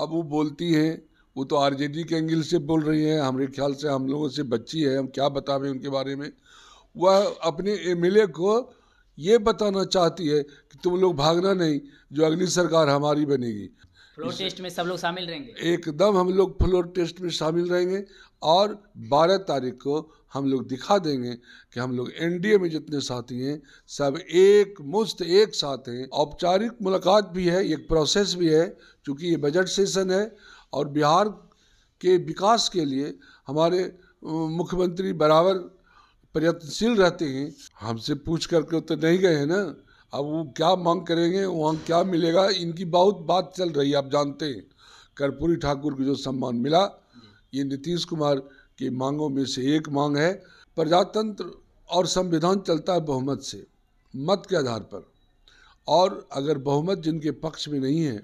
अब वो बोलती हैं वो तो आरजेडी के एंगल से बोल रही हैं हमारे ख्याल से हम लोगों से बच्ची है हम क्या बतावें उनके बारे में वह अपने एम को ये बताना चाहती है कि तुम लोग भागना नहीं जो अगली सरकार हमारी बनेगी फ्लोर टेस्ट में सब लोग शामिल रहेंगे एकदम हम लोग फ्लोर टेस्ट में शामिल रहेंगे और 12 तारीख को हम लोग दिखा देंगे कि हम लोग एनडीए में जितने साथी हैं सब एक मुस्त एक साथ हैं औपचारिक मुलाकात भी है एक प्रोसेस भी है चूँकि ये बजट सेशन है और बिहार के विकास के लिए हमारे मुख्यमंत्री बराबर प्रयत्नशील रहते हैं हमसे पूछ करके तो नहीं गए हैं ना अब वो क्या मांग करेंगे वहाँ क्या मिलेगा इनकी बहुत बात चल रही है आप जानते हैं कर्पूरी ठाकुर को जो सम्मान मिला ये नीतीश कुमार की मांगों में से एक मांग है प्रजातंत्र और संविधान चलता है बहुमत से मत के आधार पर और अगर बहुमत जिनके पक्ष में नहीं है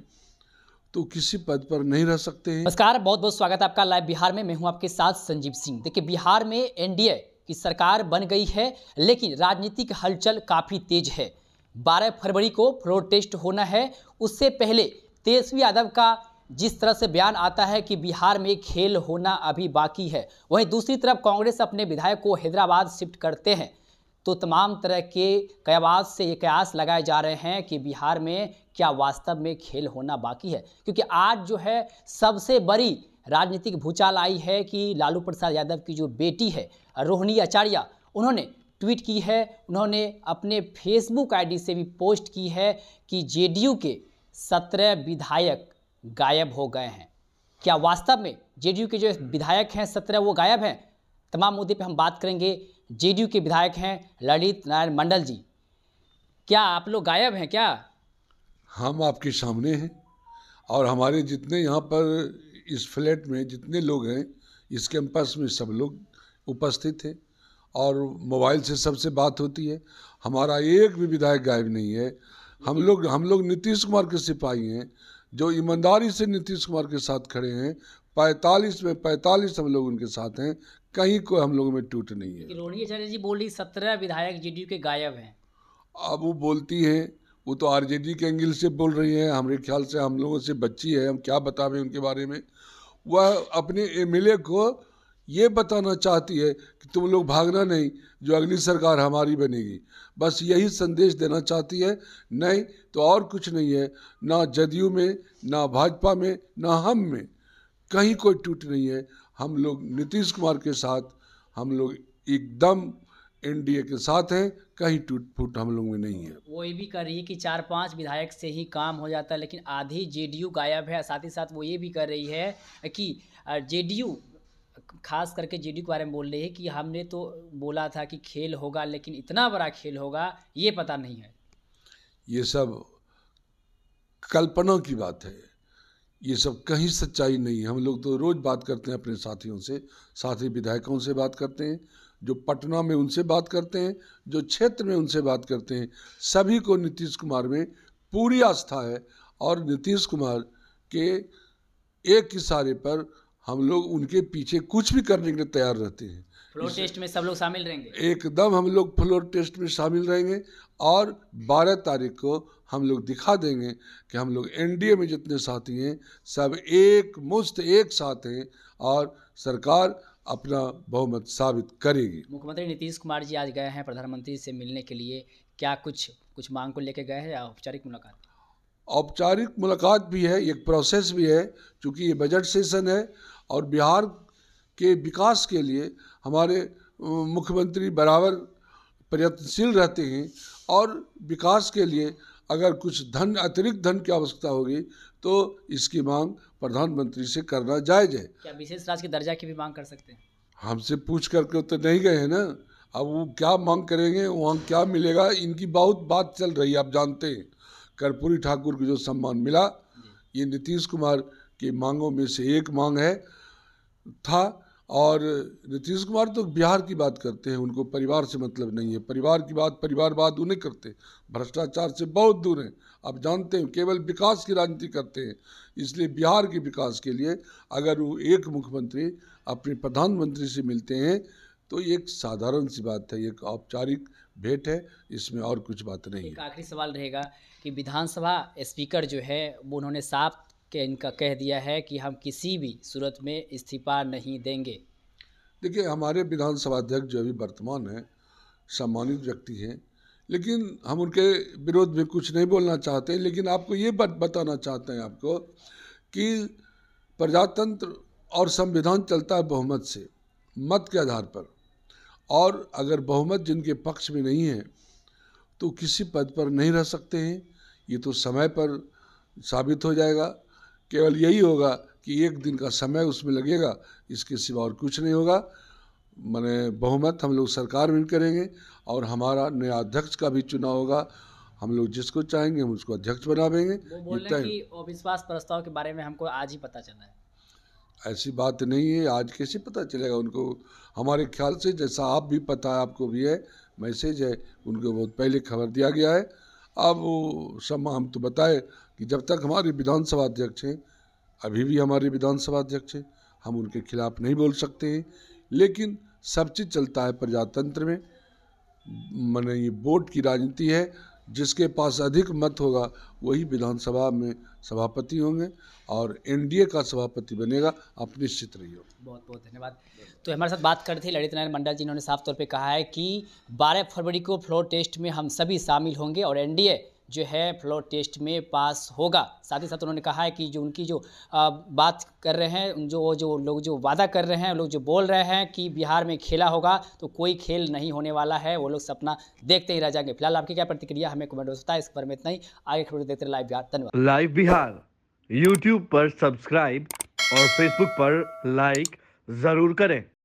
तो किसी पद पर नहीं रह सकते हैं नमस्कार बहुत बहुत स्वागत है आपका लाइव बिहार में मैं हूं आपके साथ संजीव सिंह देखिए बिहार में एनडीए की सरकार बन गई है लेकिन राजनीतिक हलचल काफ़ी तेज है 12 फरवरी को फ्लोर टेस्ट होना है उससे पहले तेजस्वी यादव का जिस तरह से बयान आता है कि बिहार में खेल होना अभी बाकी है वहीं दूसरी तरफ कांग्रेस अपने विधायक को हैदराबाद शिफ्ट करते हैं तो तमाम तरह के कयास से ये कयास लगाए जा रहे हैं कि बिहार में क्या वास्तव में खेल होना बाकी है क्योंकि आज जो है सबसे बड़ी राजनीतिक भूचाल आई है कि लालू प्रसाद यादव की जो बेटी है रोहिणी आचार्य उन्होंने ट्वीट की है उन्होंने अपने फेसबुक आईडी से भी पोस्ट की है कि जेडीयू के सत्रह विधायक गायब हो गए हैं क्या वास्तव में जेडीयू के जो विधायक हैं सत्रह वो गायब हैं तमाम मुद्दे पे हम बात करेंगे जेडीयू के विधायक हैं ललित नारायण मंडल जी क्या आप लोग गायब हैं क्या हम आपके सामने हैं और हमारे जितने यहाँ पर इस फ्लैट में जितने लोग हैं इस कैंपस में सब लोग उपस्थित हैं और मोबाइल से सबसे बात होती है हमारा एक भी विधायक गायब नहीं है हम लोग हम लोग नीतीश कुमार के सिपाही हैं जो ईमानदारी से नीतीश कुमार के साथ खड़े हैं पैंतालीस में पैंतालीस हम लोग उनके साथ हैं कहीं कोई हम लोगों में टूट नहीं है रोहिणी आचार्य जी बोली सत्रह विधायक जेडीयू के गायब हैं अब वो बोलती हैं वो तो आरजेडी के एंगल से बोल रही हैं हमारे ख्याल से हम लोगों से बच्ची है हम क्या बतावें उनके बारे में वह अपने एम को ये बताना चाहती है कि तुम लोग भागना नहीं जो अगली सरकार हमारी बनेगी बस यही संदेश देना चाहती है नहीं तो और कुछ नहीं है ना जदयू में ना भाजपा में ना हम में कहीं कोई टूट नहीं है हम लोग नीतीश कुमार के साथ हम लोग एकदम एनडीए के साथ हैं कहीं टूट फूट हम लोग में नहीं है वो ये भी कह रही है कि चार पांच विधायक से ही काम हो जाता है लेकिन आधी जेडीयू गायब है साथ ही साथ वो ये भी कर रही है कि जेडीयू खास करके जेडी के बारे में बोल रही है कि हमने तो बोला था कि खेल होगा लेकिन इतना बड़ा खेल होगा ये पता नहीं है ये सब कल्पना की बात है ये सब कहीं सच्चाई नहीं है हम लोग तो रोज़ बात करते हैं अपने साथियों से साथी विधायकों से बात करते हैं जो पटना में उनसे बात करते हैं जो क्षेत्र में उनसे बात करते हैं सभी को नीतीश कुमार में पूरी आस्था है और नीतीश कुमार के एक इशारे पर हम लोग उनके पीछे कुछ भी करने के लिए तैयार रहते हैं फ्लोर टेस्ट में सब लोग शामिल रहेंगे एकदम हम लोग फ्लोर टेस्ट में शामिल रहेंगे और 12 तारीख को हम लोग दिखा देंगे कि हम लोग एनडीए में जितने साथी हैं सब एक मुस्त एक साथ हैं और सरकार अपना बहुमत साबित करेगी मुख्यमंत्री नीतीश कुमार जी आज गए हैं प्रधानमंत्री से मिलने के लिए क्या कुछ कुछ मांग को लेकर गए हैं या औपचारिक मुलाकात औपचारिक मुलाकात भी है एक प्रोसेस भी है क्योंकि ये बजट सेशन है और बिहार के विकास के लिए हमारे मुख्यमंत्री बराबर प्रयत्नशील रहते हैं और विकास के लिए अगर कुछ धन अतिरिक्त धन की आवश्यकता होगी तो इसकी मांग प्रधानमंत्री से करना जायज है क्या विशेष राज्य के दर्जा की भी मांग कर सकते हैं हमसे पूछ करके तो नहीं गए हैं ना अब वो क्या मांग करेंगे वहाँ क्या मिलेगा इनकी बहुत बात चल रही है आप जानते हैं कर्पूरी ठाकुर को जो सम्मान मिला ये नीतीश कुमार की मांगों में से एक मांग है था और नीतीश कुमार तो बिहार की बात करते हैं उनको परिवार से मतलब नहीं है परिवार की बात परिवारवाद उन्हें करते भ्रष्टाचार से बहुत दूर हैं आप जानते हैं केवल विकास की राजनीति करते हैं इसलिए बिहार के विकास के लिए अगर वो एक मुख्यमंत्री अपने प्रधानमंत्री से मिलते हैं तो एक साधारण सी बात है एक औपचारिक भेंट है इसमें और कुछ बात नहीं है आखिरी सवाल रहेगा कि विधानसभा स्पीकर जो है वो उन्होंने साफ के इनका कह दिया है कि हम किसी भी सूरत में इस्तीफा नहीं देंगे देखिए हमारे विधानसभा अध्यक्ष जो अभी वर्तमान हैं सम्मानित व्यक्ति हैं लेकिन हम उनके विरोध में कुछ नहीं बोलना चाहते लेकिन आपको ये बात बताना चाहते हैं आपको कि प्रजातंत्र और संविधान चलता है बहुमत से मत के आधार पर और अगर बहुमत जिनके पक्ष में नहीं है तो किसी पद पर नहीं रह सकते हैं ये तो समय पर साबित हो जाएगा केवल यही होगा कि एक दिन का समय उसमें लगेगा इसके सिवा और कुछ नहीं होगा मैंने बहुमत हम लोग सरकार में भी करेंगे और हमारा नया अध्यक्ष का भी चुनाव होगा हम लोग जिसको चाहेंगे हम उसको अध्यक्ष बना देंगे अविश्वास प्रस्ताव के बारे में हमको आज ही पता चला है ऐसी बात नहीं है आज कैसे पता चलेगा उनको हमारे ख्याल से जैसा आप भी पता है आपको भी है मैसेज है उनको बहुत पहले खबर दिया गया है अब सम्मा हम तो बताए कि जब तक हमारे विधानसभा अध्यक्ष हैं अभी भी हमारे विधानसभा अध्यक्ष हैं हम उनके खिलाफ नहीं बोल सकते हैं लेकिन सब चीज़ चलता है प्रजातंत्र में मैंने ये वोट की राजनीति है जिसके पास अधिक मत होगा वही विधानसभा में सभापति होंगे और एनडीए का सभापति बनेगा आप निश्चित रहिए बहुत बहुत धन्यवाद तो हमारे साथ बात करते हैं थे ललित नारायण मंडल जी ने साफ तौर पे कहा है कि 12 फरवरी को फ्लोर टेस्ट में हम सभी शामिल होंगे और एनडीए जो है फ्लोर टेस्ट में पास होगा साथ ही साथ उन्होंने कहा है कि जो उनकी जो बात कर रहे हैं जो जो लोग जो वादा कर रहे हैं लोग जो बोल रहे हैं कि बिहार में खेला होगा तो कोई खेल नहीं होने वाला है वो लोग सपना देखते ही रह जाएंगे फिलहाल आपकी क्या प्रतिक्रिया हमें कमेंट हो सकता है इस पर में इतना ही आगे खबर देखते लाइव बिहार धन्यवाद लाइव बिहार यूट्यूब पर सब्सक्राइब और फेसबुक पर लाइक ज़रूर करें